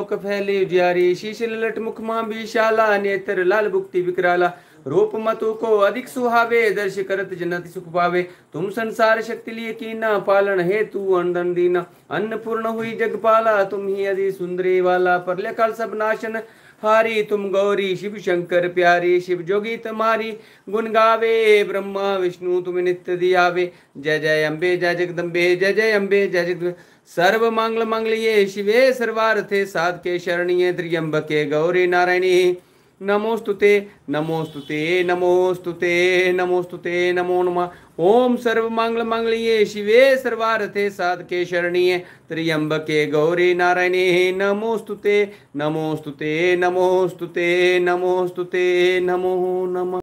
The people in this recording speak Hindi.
लोक फैले उजियारी शीश विशाला नेत्र लाल भुक्ति विकराला रूप मतु को अधिक सुहावे दर्श करत जनति सुख पावे तुम संसार शक्ति लिए कीना पालन हे तू अंदन दीना पूर्ण हुई जगपाला तुम ही अधि सुंदरी वाला परले काल सब नाशन हारी तुम गौरी शिव शंकर प्यारी शिव जोगी तुम्हारी गुण गावे ब्रह्मा विष्णु तुम नित्य दियावे जय जय अम्बे जय जगदम्बे जय जय अम्बे जय जगदम्बे सर्व मंगल मंगलिये शिवे सर्वार्थे साधके शरणीये त्र्यंबके गौरी नारायणी नमोस्तुते नमोस्तुते नमोस्तुते नमोस्तुते नमो नम ओम सर्वमंगल मंगलिये शिवे सर्वारथे साधके शरणीय त्र्यंबके गौरी नारायणे नमोस्तुते नमोस्तुते नमोस्तुते नमोस्तुते नमो नमः